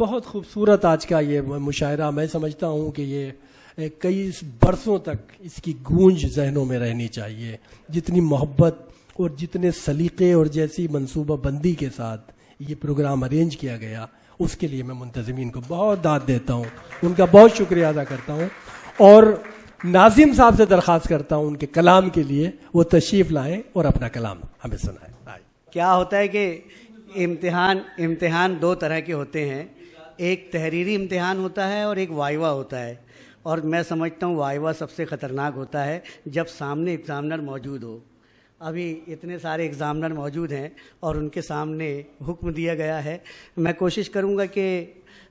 बहुत खूबसूरत आज का ये मुशायरा मैं समझता हूँ कि ये कई बरसों तक इसकी गूंज जहनों में रहनी चाहिए जितनी मोहब्बत और जितने सलीके और जैसी मनसूबा बंदी के साथ ये प्रोग्राम अरेंज किया गया उसके लिए मैं मुंतजमीन को बहुत दाद देता हूँ उनका बहुत शुक्रिया अदा करता हूँ और नाजिम साहब से दरख्वास्त करता हूँ उनके कलाम के लिए वो तशरीफ़ लाएँ और अपना कलाम हमें सुनाएं क्या होता है कि इम्तिहान इम्तिहान दो तरह के होते हैं एक तहरीरी इम्तहान होता है और एक वाइवा होता है और मैं समझता हूँ वाइवा सबसे ख़तरनाक होता है जब सामने एग्ज़ामिनर मौजूद हो अभी इतने सारे एग्ज़ामिनर मौजूद हैं और उनके सामने हुक्म दिया गया है मैं कोशिश करूँगा कि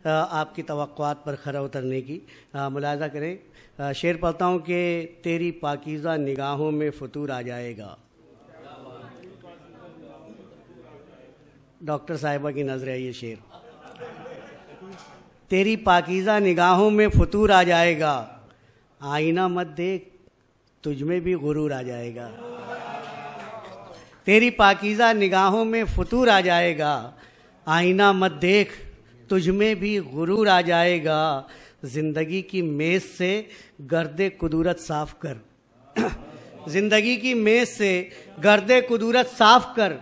आपकी तवक़ात पर खरा उतरने की मुलाजा करें शेर पढ़ता हूँ कि तेरी पाकिज़ा निगाहों में फतूर आ जाएगा डॉक्टर साहिबा की नज़र है ये शेर तेरी पाकिज़ा निगाहों में फतूर आ जाएगा आईना मत देख तुझ में भी गुरूर आ जाएगा तेरी पाकिज़ा निगाहों में फतूर आ जाएगा आईना मत देख तुझ में भी गुरूर आ जाएगा ज़िंदगी की मेज़ से गर्दे कुदूरत साफ कर ज़िंदगी की मेज़ से गर्दे कुदूरत साफ कर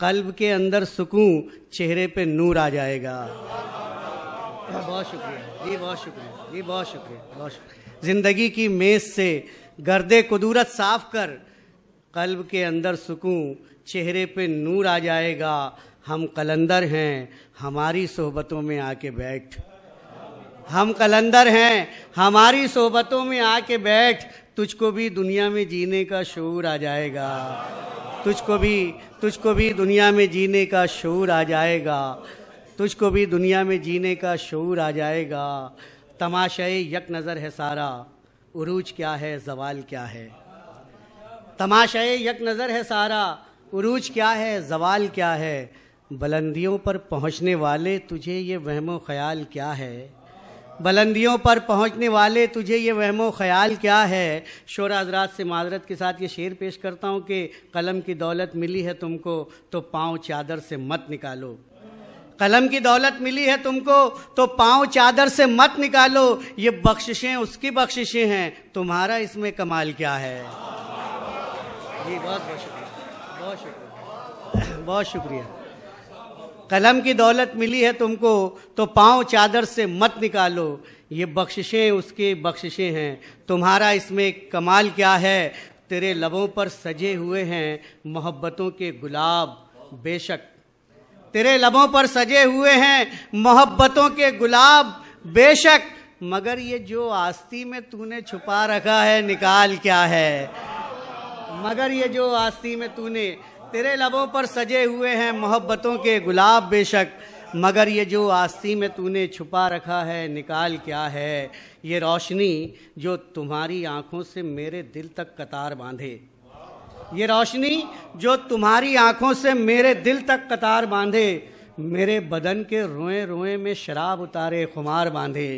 कल्ब के अंदर सुकून चेहरे पे नूर आ जाएगा हाँ, बहुत शुक्रिया जी बहुत शुक्रिया जी बहुत शुक्रिया बहुत शुक्रिया ज़िंदगी की मेज़ से गर्दे कुदूरत साफ कर कल्ब के अंदर सुकून चेहरे पे नूर आ जाएगा हम कलंदर हैं हमारी सोहबतों में आके बैठ हम कलंदर हैं हमारी सोहबतों में आके बैठ तुझको भी दुनिया में जीने का शूर आ जाएगा तुझको भी तुझको भी दुनिया में जीने का शूर आ जाएगा तुझको भी दुनिया में जीने का शूर आ जाएगा तमाशाए यक नज़र है सारा उरूज क्या है जवाल क्या है तमाशाए यक नज़र है सारा उरूज क्या है जवाल क्या है बुलंदियों पर पहुंचने वाले तुझे ये वहमो ख्याल क्या है बुलंदियों पर पहुंचने वाले तुझे ये वहमो ख्याल क्या है शोरा हजरात से माजरत के साथ ये शेर पेश करता हूँ कि कलम की दौलत मिली है तुमको तो पाँव चादर से मत निकालो कलम की दौलत मिली है तुमको तो पांव चादर से मत निकालो ये बख्शिशें उसकी बख्शिशें हैं तुम्हारा इसमें कमाल क्या है जी बहुत बहुत शुक्रिया बहुत शुक्रिया बहुत शुक्रिया कलम की दौलत मिली है तुमको तो पांव चादर से मत निकालो ये बख्शिशें उसकी बख्शिशें हैं तुम्हारा इसमें कमाल क्या है तेरे लबों पर सजे हुए हैं मोहब्बतों के गुलाब बेशक तेरे लबों पर सजे हुए हैं मोहब्बतों के गुलाब बेशक मगर ये जो आस्ती में तूने छुपा रखा है निकाल क्या है मगर ये जो आस्ती में तूने तेरे लबों पर सजे हुए हैं मोहब्बतों के गुलाब बेशक मगर ये जो आस्ती में तूने छुपा रखा है निकाल क्या है ये रोशनी जो तुम्हारी आँखों से मेरे दिल तक कतार बांधे ये रोशनी जो तुम्हारी आंखों से मेरे दिल तक कतार बांधे मेरे बदन के रोए रोए में शराब उतारे खुमार बांधे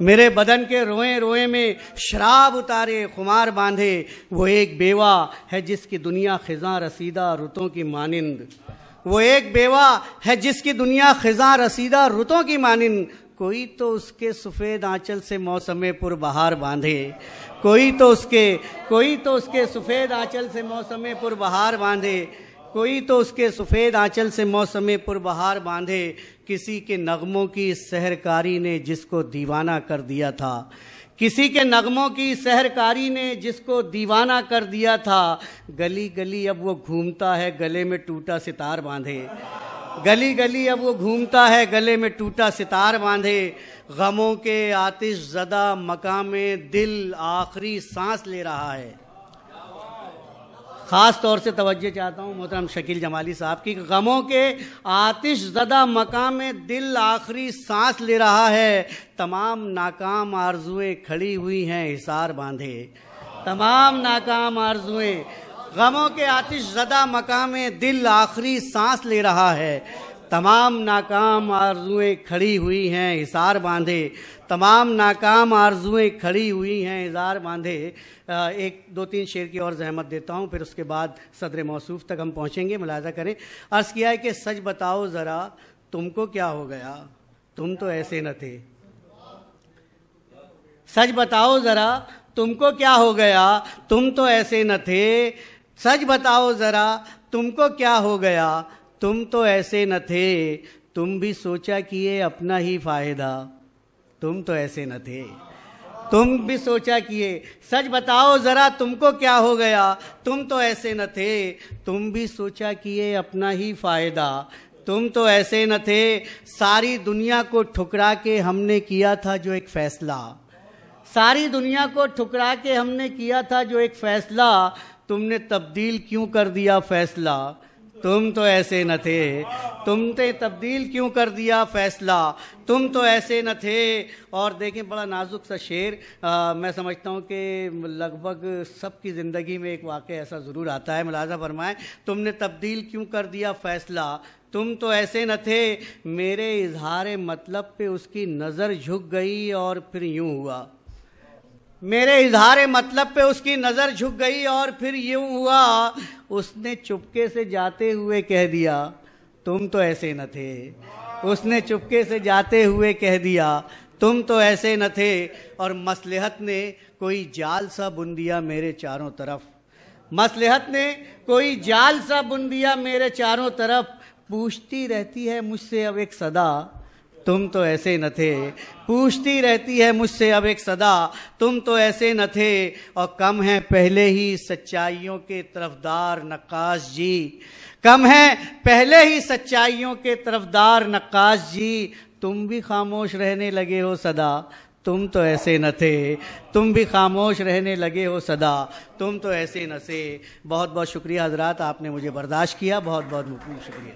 मेरे बदन के रोए रोए में शराब उतारे खुमार बांधे वो एक बेवा है जिसकी दुनिया खिजा रसीदा रुतों की मानिंद वो एक बेवा है जिसकी दुनिया खिजा रसीदा रुतों की मानिंद कोई तो उसके सफ़ेद आंचल से मौसम पुर बहार बांधे कोई तो उसके कोई तो उसके सफ़ेद आंचल से मौसम पुर बहार बांधे कोई तो उसके सफ़ेद आंचल से मौसम पुर बहार बांधे किसी के नगमों की सहरकारी ने जिसको दीवाना कर दिया था किसी के नगमों की सहरकारी ने जिसको दीवाना कर दिया था गली गली अब वो घूमता है गले में टूटा सितार बांधे गली गली अब वो घूमता है गले में टूटा सितार बांधे गमों के आतिश जदा मकाम दिल आखिरी सांस ले रहा है ख़ास तौर से तवज्जो चाहता हूँ मोहतरम शकील जमाली साहब की गमों के आतिश जदा मकाम दिल आखिरी सांस ले रहा है तमाम नाकाम आरजुएं खड़ी हुई हैं हिसार बांधे तमाम नाकाम आरजुएं गमों के आतिश जदा मकाम दिल आखिरी सांस ले रहा है तमाम नाकाम आरजुएं खड़ी हुई हैं हिसार बांधे तमाम नाकाम आरजुएं खड़ी हुई हैं हिसार बांधे एक दो तीन शेर की और जहमत देता हूँ फिर उसके बाद सदर मौसू तक हम पहुँचेंगे मुलाजा करें अर्ज़ किया है कि सच बताओ ज़रा तुमको क्या हो गया तुम तो ऐसे न थे सच बताओ ज़रा तुमको क्या हो गया तुम तो ऐसे न थे सच बताओ जरा तुमको क्या हो गया तुम तो ऐसे न थे तुम भी सोचा कि ये अपना ही फायदा तुम तो ऐसे न थे तुम भी सोचा किए सच बताओ जरा तुमको क्या हो गया तुम तो ऐसे न थे तुम भी सोचा किए अपना ही फायदा तुम तो ऐसे न थे सारी दुनिया को ठुकरा के हमने किया था जो एक फैसला सारी दुनिया को ठुकरा के हमने किया था जो एक फैसला तुमने तब्दील क्यों कर दिया फैसला तुम तो ऐसे न थे तुम तो तब्दील क्यों कर दिया फैसला तुम तो ऐसे न थे और देखें बड़ा नाजुक सा शेर आ, मैं समझता हूँ कि लगभग सबकी ज़िंदगी में एक वाक़ ऐसा ज़रूर आता है मुलाजा फरमाएं तुमने तब्दील क्यों कर दिया फैसला तुम तो ऐसे न थे मेरे इजहार मतलब पे उसकी नज़र झुक गई और फिर यूँ हुआ मेरे इजहार मतलब पे उसकी नज़र झुक गई और फिर यूं हुआ उसने चुपके से जाते हुए कह दिया तुम तो ऐसे न थे उसने चुपके से जाते हुए कह दिया तुम तो ऐसे न थे और मसलहत ने कोई जाल सा बुन दिया मेरे चारों तरफ मसलहत ने कोई जाल सा बुन दिया मेरे चारों तरफ पूछती रहती है मुझसे अब एक सदा तुम तो ऐसे न थे पूछती रहती है मुझसे अब एक सदा तुम तो ऐसे न थे और कम है पहले ही सच्चाइयों के तरफदार नक्काश जी कम है पहले ही सच्चाइयों के तरफदार नक्काश जी तुम भी खामोश रहने लगे हो सदा तुम तो ऐसे न थे तुम भी खामोश रहने लगे हो सदा तुम तो ऐसे न से बहुत बहुत शुक्रिया हजरात आपने मुझे बर्दाश्त किया बहुत बहुत शुक्रिया